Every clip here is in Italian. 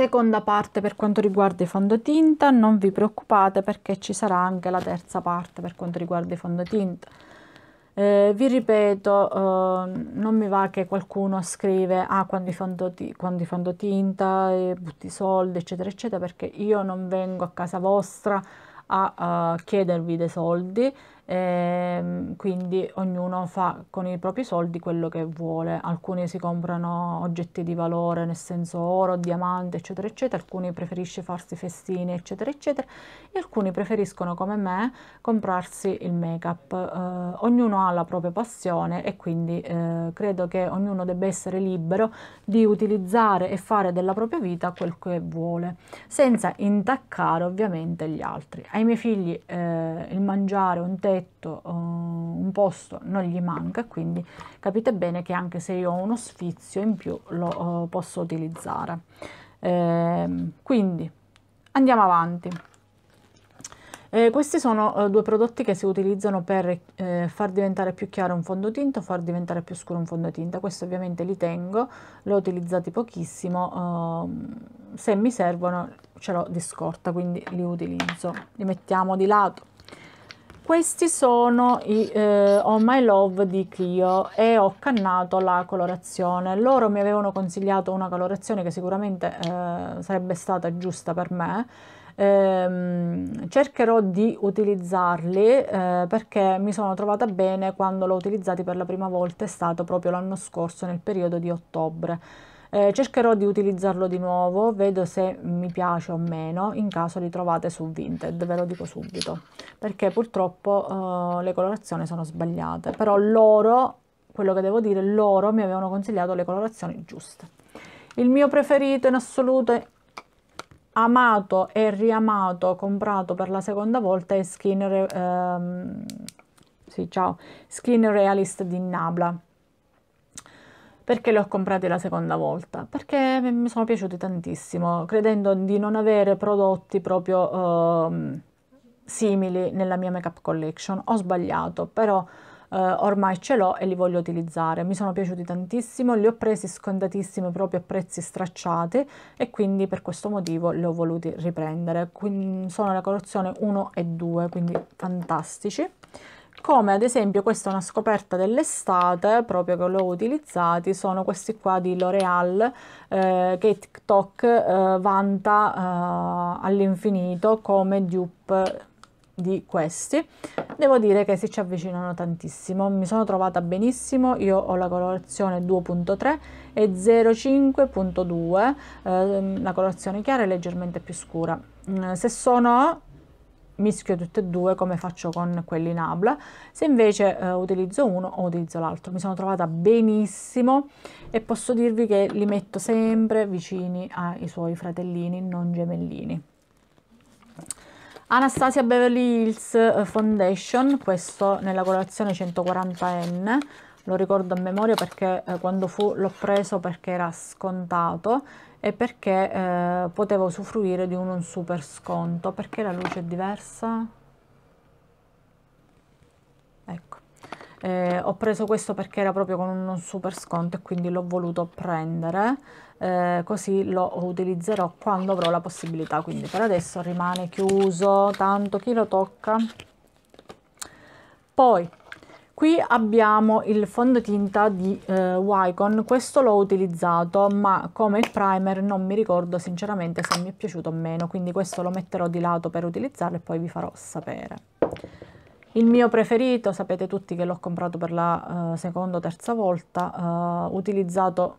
seconda parte per quanto riguarda i fondotinta non vi preoccupate perché ci sarà anche la terza parte per quanto riguarda i fondotinta eh, vi ripeto eh, non mi va che qualcuno scrive ah quando i, quando i fondotinta e eh, butti soldi eccetera eccetera perché io non vengo a casa vostra a, a eh, chiedervi dei soldi e ehm, quindi ognuno fa con i propri soldi quello che vuole. Alcuni si comprano oggetti di valore, nel senso oro, diamante, eccetera, eccetera, alcuni preferisce farsi festini, eccetera, eccetera, e alcuni preferiscono come me comprarsi il make-up. Eh, ognuno ha la propria passione e quindi eh, credo che ognuno debba essere libero di utilizzare e fare della propria vita quel che vuole, senza intaccare ovviamente gli altri. Ai miei figli eh, il mangiare un tè letto, uh, un posto non gli manca, quindi capite bene che anche se io ho uno sfizio in più lo uh, posso utilizzare. Eh, quindi andiamo avanti. Eh, questi sono eh, due prodotti che si utilizzano per eh, far diventare più chiaro un fondotinta o far diventare più scuro un fondotinta. Questi ovviamente li tengo, li ho utilizzati pochissimo, ehm, se mi servono ce l'ho di scorta, quindi li utilizzo. Li mettiamo di lato. Questi sono i eh, On oh My Love di Clio e ho cannato la colorazione. Loro mi avevano consigliato una colorazione che sicuramente eh, sarebbe stata giusta per me. Ehm, cercherò di utilizzarli eh, perché mi sono trovata bene quando l'ho utilizzati per la prima volta, è stato proprio l'anno scorso nel periodo di ottobre eh, cercherò di utilizzarlo di nuovo, vedo se mi piace o meno, in caso li trovate su Vinted, ve lo dico subito, perché purtroppo eh, le colorazioni sono sbagliate, però loro, quello che devo dire, loro mi avevano consigliato le colorazioni giuste. Il mio preferito in assoluto è amato e riamato, comprato per la seconda volta è Skin, Re ehm, sì, Skin Realist di Nabla perché le ho comprate la seconda volta, perché mi sono piaciuti tantissimo, credendo di non avere prodotti proprio eh, simili nella mia makeup collection. Ho sbagliato, però eh, ormai ce l'ho e li voglio utilizzare. Mi sono piaciuti tantissimo, li ho presi scontatissimi proprio a prezzi stracciati e quindi per questo motivo li ho voluti riprendere. Quindi sono la collezione 1 e 2, quindi fantastici come ad esempio questa è una scoperta dell'estate proprio che l'ho utilizzati sono questi qua di L'Oreal eh, che TikTok eh, vanta eh, all'infinito come dupe di questi devo dire che si ci avvicinano tantissimo mi sono trovata benissimo io ho la colorazione 2.3 e 05.2 ehm, la colorazione chiara è leggermente più scura mm, se sono mischio tutte e due come faccio con quelli in Abla, se invece eh, utilizzo uno o utilizzo l'altro. Mi sono trovata benissimo e posso dirvi che li metto sempre vicini ai suoi fratellini non gemellini. Anastasia Beverly Hills eh, Foundation, questo nella colorazione 140N, lo ricordo a memoria perché eh, quando fu l'ho preso perché era scontato e perché eh, potevo usufruire di un, un super sconto perché la luce è diversa ecco eh, ho preso questo perché era proprio con un, un super sconto e quindi l'ho voluto prendere eh, così lo utilizzerò quando avrò la possibilità quindi per adesso rimane chiuso tanto chi lo tocca poi qui abbiamo il fondotinta di eh, Wycon questo l'ho utilizzato ma come il primer non mi ricordo sinceramente se mi è piaciuto o meno quindi questo lo metterò di lato per utilizzarlo e poi vi farò sapere il mio preferito sapete tutti che l'ho comprato per la eh, seconda o terza volta eh, utilizzato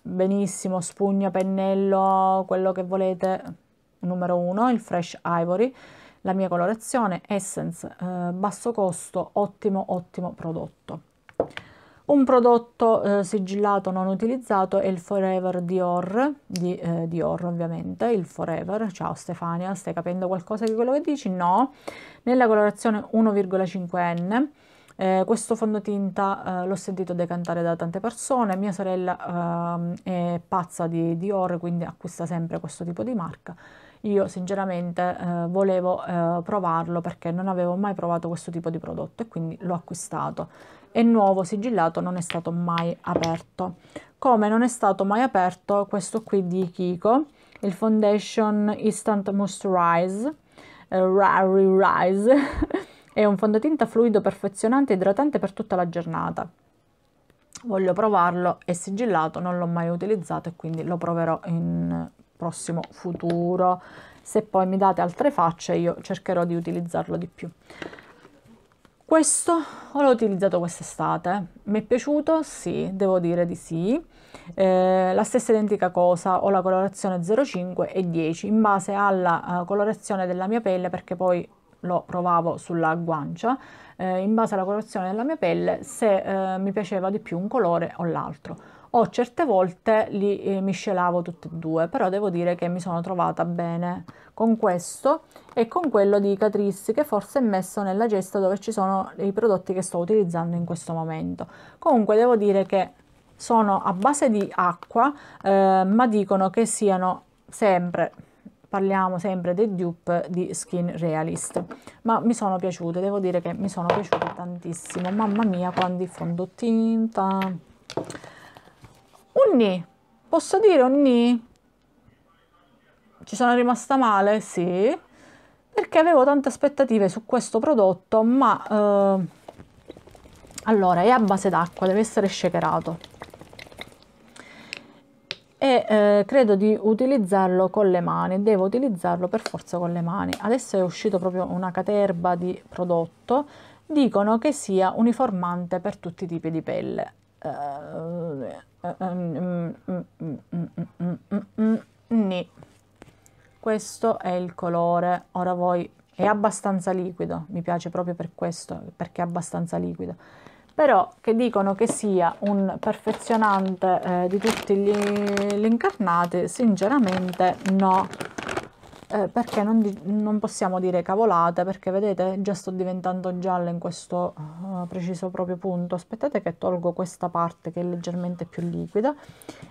benissimo spugna pennello quello che volete numero uno, il fresh ivory la mia colorazione Essence eh, basso costo ottimo ottimo prodotto un prodotto eh, sigillato non utilizzato è il Forever Dior, di eh, Dior ovviamente, il Forever. Ciao Stefania, stai capendo qualcosa di quello che dici? No. Nella colorazione 1,5N eh, questo fondotinta eh, l'ho sentito decantare da tante persone, mia sorella eh, è pazza di Dior, quindi acquista sempre questo tipo di marca. Io sinceramente eh, volevo eh, provarlo perché non avevo mai provato questo tipo di prodotto e quindi l'ho acquistato. È nuovo, sigillato, non è stato mai aperto. Come non è stato mai aperto questo qui di Kiko, il Foundation Instant Moisturize, eh, Rare Rise È un fondotinta fluido perfezionante e idratante per tutta la giornata. Voglio provarlo, è sigillato, non l'ho mai utilizzato e quindi lo proverò in prossimo futuro. Se poi mi date altre facce io cercherò di utilizzarlo di più. Questo l'ho utilizzato quest'estate, mi è piaciuto? Sì, devo dire di sì. Eh, la stessa identica cosa, ho la colorazione 05 e 10 in base alla uh, colorazione della mia pelle perché poi lo provavo sulla guancia, eh, in base alla colorazione della mia pelle, se eh, mi piaceva di più un colore o l'altro. O certe volte li eh, miscelavo tutti e due, però devo dire che mi sono trovata bene con questo e con quello di Catrice che forse è messo nella cesta dove ci sono i prodotti che sto utilizzando in questo momento. Comunque devo dire che sono a base di acqua, eh, ma dicono che siano sempre parliamo sempre dei dupe di Skin Realist, ma mi sono piaciute, devo dire che mi sono piaciute tantissimo, mamma mia quanti fondotinta, un ni, posso dire un ni? Ci sono rimasta male? Sì, perché avevo tante aspettative su questo prodotto, ma eh, allora è a base d'acqua, deve essere shakerato, e eh, credo di utilizzarlo con le mani, devo utilizzarlo per forza con le mani. Adesso è uscito proprio una caterba di prodotto, dicono che sia uniformante per tutti i tipi di pelle. Ehm, questo è il colore, ora voi è abbastanza liquido, mi piace proprio per questo, perché è abbastanza liquido però che dicono che sia un perfezionante eh, di tutti gli, gli, incarnati, sinceramente no, eh, perché non, di, non, possiamo dire cavolate, perché vedete già sto diventando gialla in questo uh, preciso proprio punto, aspettate che tolgo questa parte che è leggermente più liquida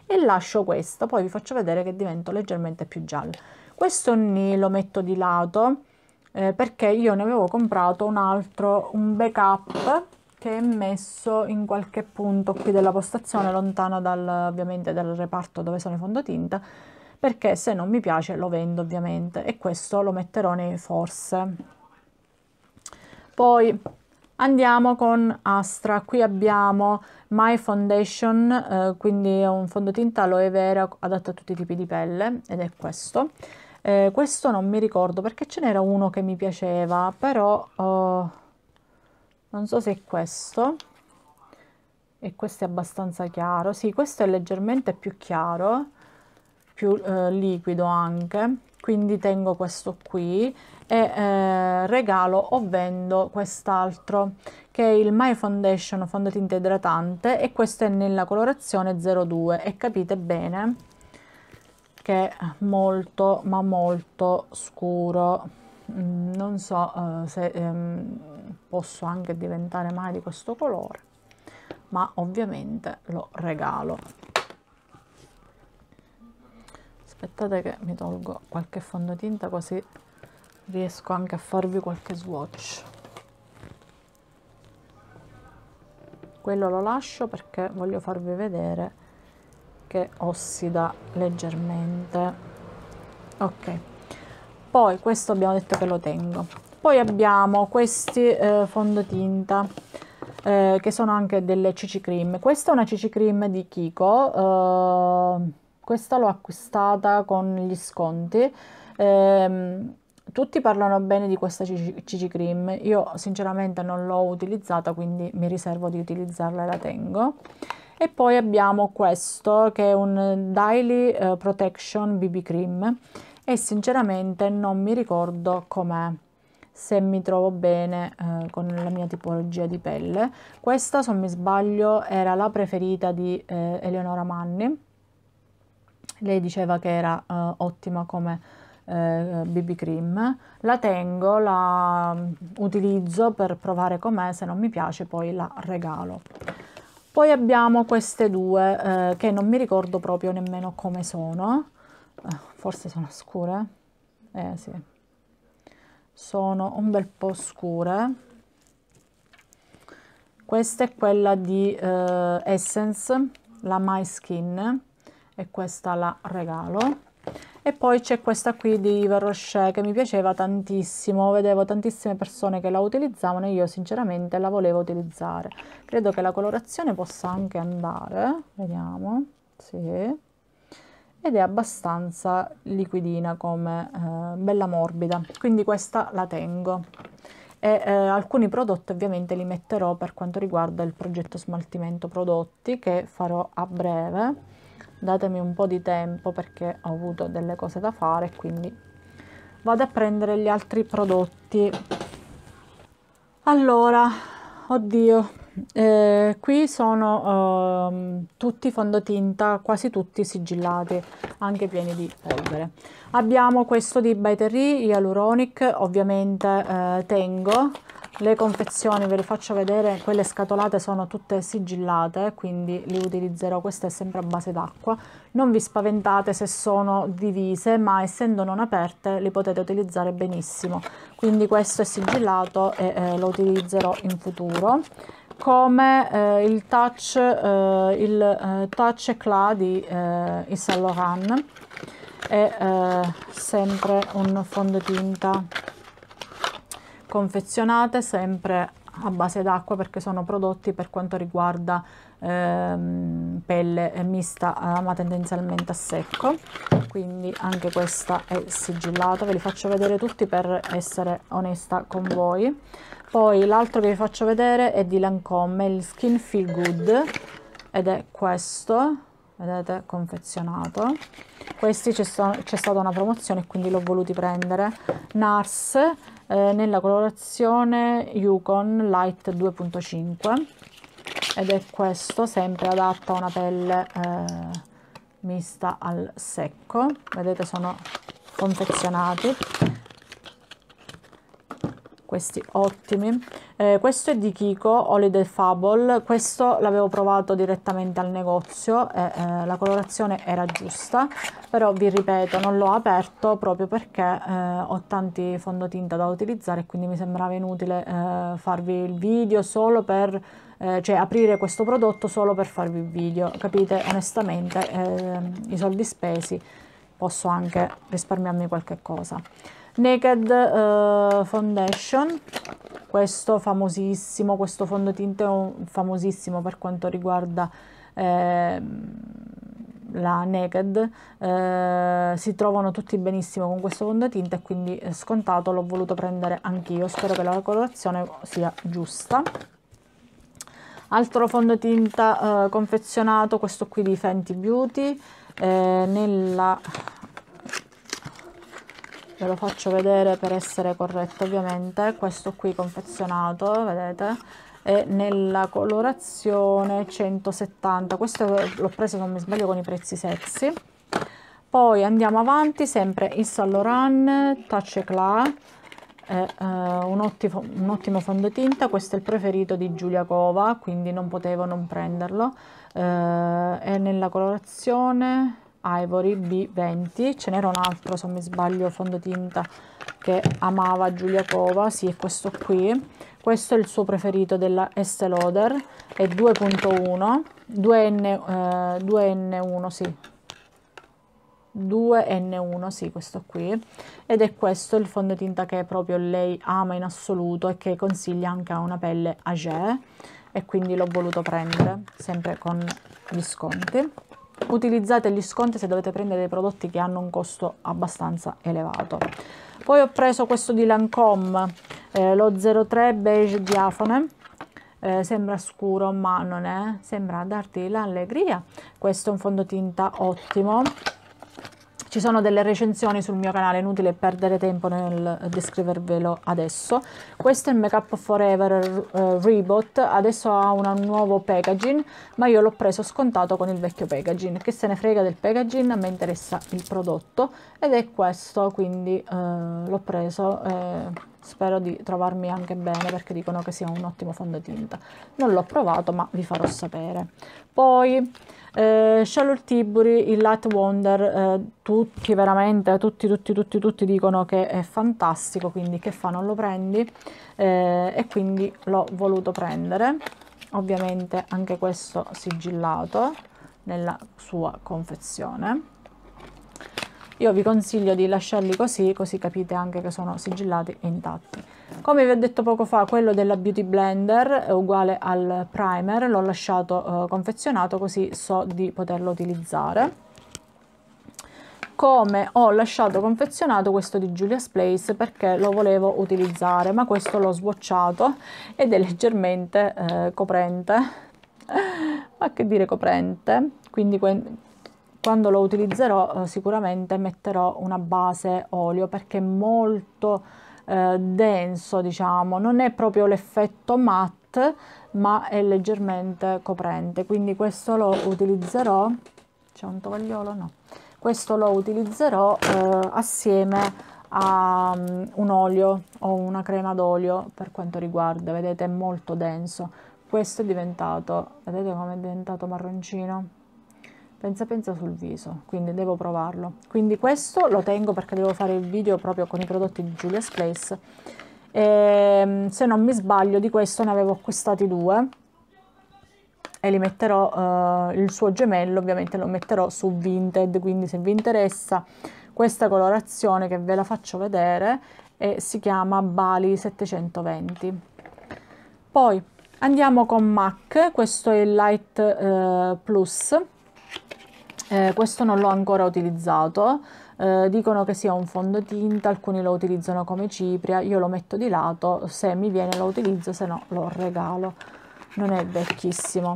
e lascio questa, poi vi faccio vedere che divento leggermente più gialla. Questo nì lo metto di lato eh, perché io ne avevo comprato un altro, un backup che è messo in qualche punto qui della postazione, lontano dal, ovviamente dal reparto dove sono i fondotinta, perché se non mi piace lo vendo ovviamente e questo lo metterò nei forse. Poi andiamo con Astra, qui abbiamo My Foundation, eh, quindi è un fondotinta aloe vera adatto a tutti i tipi di pelle ed è questo. Eh, questo non mi ricordo perché ce n'era uno che mi piaceva, però... Oh, non so se è questo e questo è abbastanza chiaro sì questo è leggermente più chiaro più eh, liquido anche quindi tengo questo qui e eh, regalo o vendo quest'altro che è il My Foundation fondotinta idratante e questo è nella colorazione 02 e capite bene che è molto ma molto scuro mm, non so eh, se ehm, posso anche diventare mai di questo colore ma ovviamente lo regalo aspettate che mi tolgo qualche fondotinta così riesco anche a farvi qualche swatch quello lo lascio perché voglio farvi vedere che ossida leggermente ok poi questo abbiamo detto che lo tengo poi abbiamo questi eh, fondotinta eh, che sono anche delle CC cream questa è una CC cream di Kiko eh, questa l'ho acquistata con gli sconti ehm, tutti parlano bene di questa CC cream io sinceramente non l'ho utilizzata quindi mi riservo di utilizzarla e la tengo e poi abbiamo questo che è un Daily eh, Protection BB Cream e sinceramente non mi ricordo com'è se mi trovo bene eh, con la mia tipologia di pelle. Questa, se non mi sbaglio, era la preferita di eh, Eleonora Manni. Lei diceva che era eh, ottima come BB eh, cream. La tengo, la mm, utilizzo per provare com'è, se non mi piace poi la regalo. Poi abbiamo queste due eh, che non mi ricordo proprio nemmeno come sono, eh, forse sono scure, eh sì, sono un bel po' scure questa è quella di eh, Essence la My Skin e questa la regalo e poi c'è questa qui di Yves Rocher che mi piaceva tantissimo vedevo tantissime persone che la utilizzavano e io sinceramente la volevo utilizzare credo che la colorazione possa anche andare vediamo sì ed è abbastanza liquidina come eh, bella morbida quindi questa la tengo e eh, alcuni prodotti ovviamente li metterò per quanto riguarda il progetto smaltimento prodotti che farò a breve datemi un po' di tempo perché ho avuto delle cose da fare quindi vado a prendere gli altri prodotti allora oddio eh, qui sono eh, tutti fondotinta, quasi tutti sigillati, anche pieni di polvere. Abbiamo questo di Baitery Hyaluronic, ovviamente eh, tengo. Le confezioni ve le faccio vedere, quelle scatolate sono tutte sigillate, quindi li utilizzerò, questa è sempre a base d'acqua. Non vi spaventate se sono divise, ma essendo non aperte li potete utilizzare benissimo. Quindi questo è sigillato e eh, lo utilizzerò in futuro come eh, il touch eh, il eh, touch eclat di eh, Yves Saint Laurent è eh, sempre un fondotinta confezionate sempre a base d'acqua perché sono prodotti per quanto riguarda ehm, pelle mista eh, ma tendenzialmente a secco quindi anche questa è sigillata ve li faccio vedere tutti per essere onesta con voi poi l'altro che vi faccio vedere è di Lancome il skin feel good ed è questo vedete confezionato questi c'è stata una promozione quindi l'ho voluti prendere Nars eh, nella colorazione Yukon Light 2.5 ed è questo sempre adatto a una pelle eh, mista al secco vedete sono confezionati questi ottimi eh, questo è di Kiko Oli Fable questo l'avevo provato direttamente al negozio e eh, la colorazione era giusta però vi ripeto non l'ho aperto proprio perché eh, ho tanti fondotinta da utilizzare e quindi mi sembrava inutile eh, farvi il video solo per eh, cioè aprire questo prodotto solo per farvi il video capite onestamente ehm, i soldi spesi posso anche risparmiarmi qualche cosa Naked uh, Foundation questo famosissimo questo fondotinta famosissimo per quanto riguarda eh, la Naked eh, si trovano tutti benissimo con questo fondotinta e quindi scontato l'ho voluto prendere anch'io spero che la colorazione sia giusta altro fondotinta eh, confezionato questo qui di Fenty Beauty eh, nella ve lo faccio vedere per essere corretto ovviamente questo qui confezionato vedete è nella colorazione 170 questo l'ho preso non mi sbaglio con i prezzi sexy poi andiamo avanti sempre in Saint Laurent Touch Eclat è eh, un, ottimo, un ottimo fondotinta questo è il preferito di Giulia Cova quindi non potevo non prenderlo eh, è nella colorazione Ivory B20 ce n'era un altro se non mi sbaglio fondotinta che amava Giulia Cova sì è questo qui questo è il suo preferito della Estée Lauder è 2.1 2N, eh, 2N1 sì 2N1, sì, questo qui, ed è questo il fondotinta che proprio lei ama in assoluto e che consiglia anche a una pelle Age e quindi l'ho voluto prendere sempre con gli sconti utilizzate gli sconti se dovete prendere dei prodotti che hanno un costo abbastanza elevato poi ho preso questo di Lancome eh, lo 03 beige diafone eh, sembra scuro ma non è sembra darti l'allegria questo è un fondotinta ottimo ci sono delle recensioni sul mio canale, inutile perdere tempo nel descrivervelo adesso. Questo è il Make Up Forever eh, Rebot, adesso ha un nuovo packaging, ma io l'ho preso scontato con il vecchio packaging. Che se ne frega del packaging, a me interessa il prodotto ed è questo, quindi eh, l'ho preso. Eh, spero di trovarmi anche bene perché dicono che sia un ottimo fondotinta non l'ho provato ma vi farò sapere poi eh, Charlotte Tiburi il Light Wonder eh, tutti veramente tutti tutti tutti tutti dicono che è fantastico quindi che fa non lo prendi eh, e quindi l'ho voluto prendere ovviamente anche questo sigillato nella sua confezione io vi consiglio di lasciarli così, così capite anche che sono sigillati e intatti. Come vi ho detto poco fa, quello della Beauty Blender è uguale al primer, l'ho lasciato eh, confezionato così so di poterlo utilizzare come ho lasciato confezionato questo di Julia's Place perché lo volevo utilizzare ma questo l'ho sbocciato ed è leggermente eh, coprente ma che dire coprente quindi quando lo utilizzerò eh, sicuramente metterò una base olio perché è molto eh, denso diciamo non è proprio l'effetto matte ma è leggermente coprente quindi questo lo utilizzerò c'è un tovagliolo no questo lo utilizzerò eh, assieme a um, un olio o una crema d'olio per quanto riguarda vedete è molto denso questo è diventato vedete come è diventato marroncino pensa pensa sul viso quindi devo provarlo quindi questo lo tengo perché devo fare il video proprio con i prodotti di Julia's Place e, ehm, se non mi sbaglio di questo ne avevo acquistati due e li metterò eh, il suo gemello ovviamente lo metterò su Vinted quindi se vi interessa questa colorazione che ve la faccio vedere e eh, si chiama Bali 720 poi andiamo con MAC questo è il Light eh, Plus eh, questo non l'ho ancora utilizzato, eh, dicono che sia un fondotinta, alcuni lo utilizzano come cipria, io lo metto di lato, se mi viene lo utilizzo, se no lo regalo. Non è vecchissimo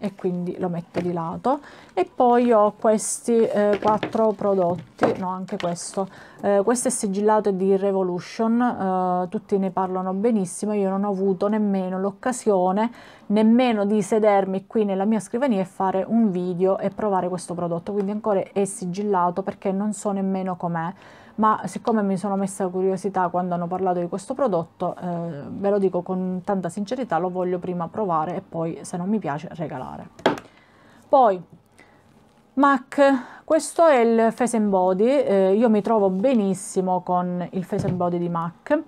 e quindi lo metto di lato e poi ho questi eh, quattro prodotti no anche questo eh, questo è sigillato di Revolution eh, tutti ne parlano benissimo io non ho avuto nemmeno l'occasione nemmeno di sedermi qui nella mia scrivania e fare un video e provare questo prodotto quindi ancora è sigillato perché non so nemmeno com'è ma siccome mi sono messa curiosità quando hanno parlato di questo prodotto, eh, ve lo dico con tanta sincerità, lo voglio prima provare e poi se non mi piace regalare. Poi MAC, questo è il Face and Body, eh, io mi trovo benissimo con il Face and Body di MAC.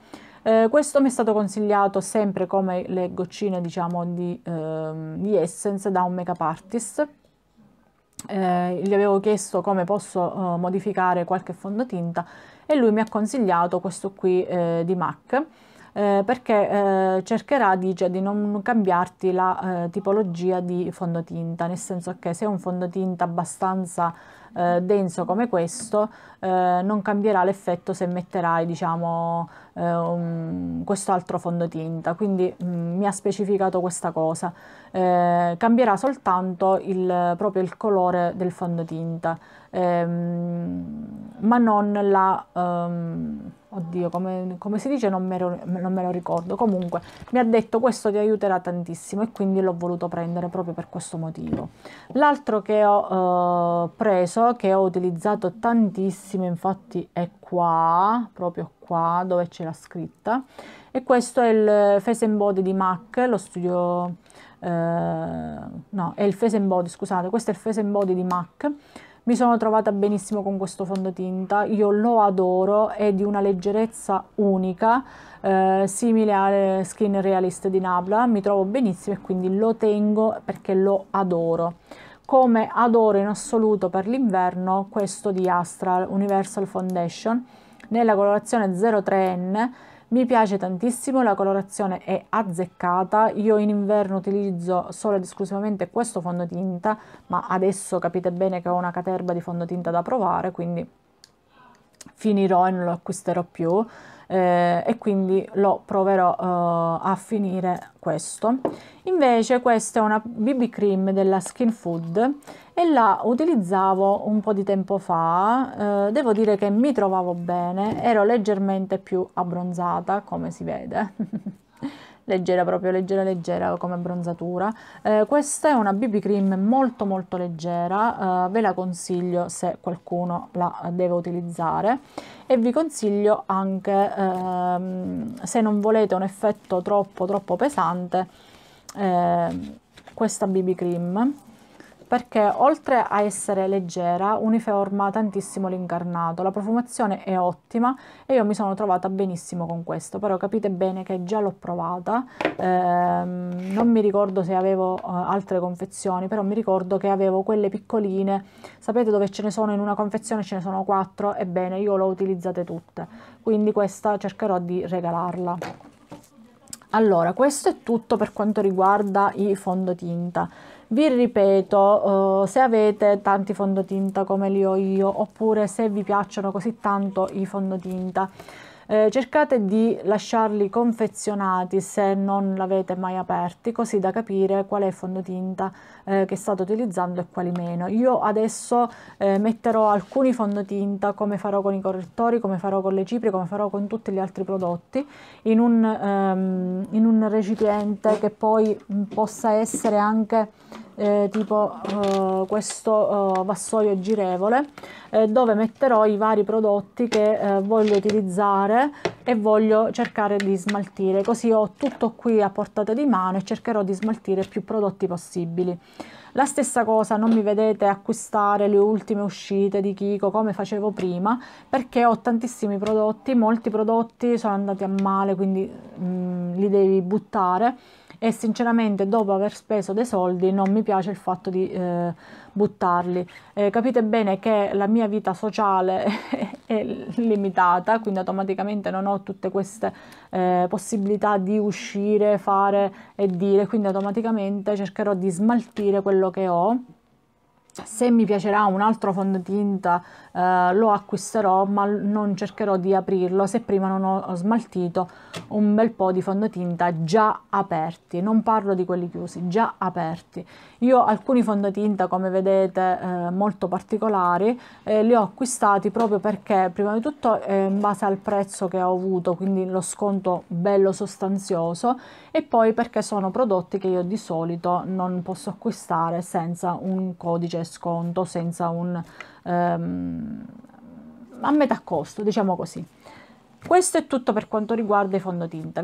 Eh, questo mi è stato consigliato sempre come le goccine diciamo di, ehm, di Essence da un makeup artist eh, gli avevo chiesto come posso eh, modificare qualche fondotinta e lui mi ha consigliato questo qui eh, di MAC eh, perché eh, cercherà dice, cioè, di non cambiarti la eh, tipologia di fondotinta, nel senso che se è un fondotinta abbastanza eh, denso come questo eh, non cambierà l'effetto se metterai diciamo eh, um, questo altro fondotinta quindi mh, mm, mi ha specificato questa cosa cambierà soltanto il, proprio il colore del fondotinta ehm, ma non la um, oddio, come, come, si dice non me, lo, non me, lo, ricordo, comunque mi ha detto questo ti aiuterà tantissimo e quindi l'ho voluto prendere proprio per questo motivo. L'altro che ho eh, preso, che ho utilizzato tantissimo, infatti è qua, proprio qua dove c'è la scritta, e questo è il Face and Body di MAC, lo studio... Eh, no, è il Face and Body, scusate, questo è il Face and Body di MAC mi sono trovata benissimo con questo fondotinta, io lo adoro, è di una leggerezza unica, eh, simile al Skin Realist di Nabla, mi trovo benissimo e quindi lo tengo perché lo adoro. Come adoro in assoluto per l'inverno questo di Astral Universal Foundation nella colorazione 03N mi piace tantissimo, la colorazione è azzeccata, io in inverno utilizzo solo ed esclusivamente questo fondotinta, ma adesso capite bene che ho una caterba di fondotinta da provare, quindi finirò e non lo acquisterò più eh, e quindi lo proverò eh, a finire questo invece questa è una BB cream della Skin Food e la utilizzavo un po' di tempo fa eh, devo dire che mi trovavo bene ero leggermente più abbronzata come si vede leggera proprio leggera leggera come bronzatura eh, questa è una BB cream molto molto leggera eh, ve la consiglio se qualcuno la deve utilizzare e vi consiglio anche ehm, se non volete un effetto troppo troppo pesante eh, questa BB cream perché oltre a essere leggera uniforma tantissimo l'incarnato, la profumazione è ottima e io mi sono trovata benissimo con questo, però capite bene che già l'ho provata, ehm, non mi ricordo se avevo eh, altre confezioni, però mi ricordo che avevo quelle piccoline, sapete dove ce ne sono in una confezione ce ne sono quattro, ebbene io le ho utilizzate tutte, quindi questa cercherò di regalarla. Allora, questo è tutto per quanto riguarda i fondotinta vi ripeto eh, se avete tanti fondotinta come li ho io oppure se vi piacciono così tanto i fondotinta eh, cercate di lasciarli confezionati se non l'avete mai aperti, così da capire qual è il fondotinta eh, che state utilizzando e quali meno. Io adesso eh, metterò alcuni fondotinta, come farò con i correttori, come farò con le ciprie, come farò con tutti gli altri prodotti, in un, um, in un recipiente che poi possa essere anche eh, tipo eh, questo eh, vassoio girevole eh, dove metterò i vari prodotti che eh, voglio utilizzare e voglio cercare di smaltire così ho tutto qui a portata di mano e cercherò di smaltire più prodotti possibili la stessa cosa non mi vedete acquistare le ultime uscite di Kiko come facevo prima perché ho tantissimi prodotti molti prodotti sono andati a male quindi mh, mm, li devi buttare e sinceramente dopo aver speso dei soldi non mi piace il fatto di eh, buttarli. Eh, capite bene che la mia vita sociale è limitata, quindi automaticamente non ho tutte queste eh, possibilità di uscire, fare e dire, quindi automaticamente cercherò di smaltire quello che ho se mi piacerà un altro fondotinta eh, lo acquisterò ma non cercherò di aprirlo se prima non ho smaltito un bel po' di fondotinta già aperti, non parlo di quelli chiusi, già aperti. Io alcuni fondotinta come vedete eh, molto particolari eh, li ho acquistati proprio perché prima di tutto in base al prezzo che ho avuto, quindi lo sconto bello sostanzioso e poi perché sono prodotti che io di solito non posso acquistare senza un codice sconto, senza un ehm, a metà costo, diciamo così. Questo è tutto per quanto riguarda i fondotinta.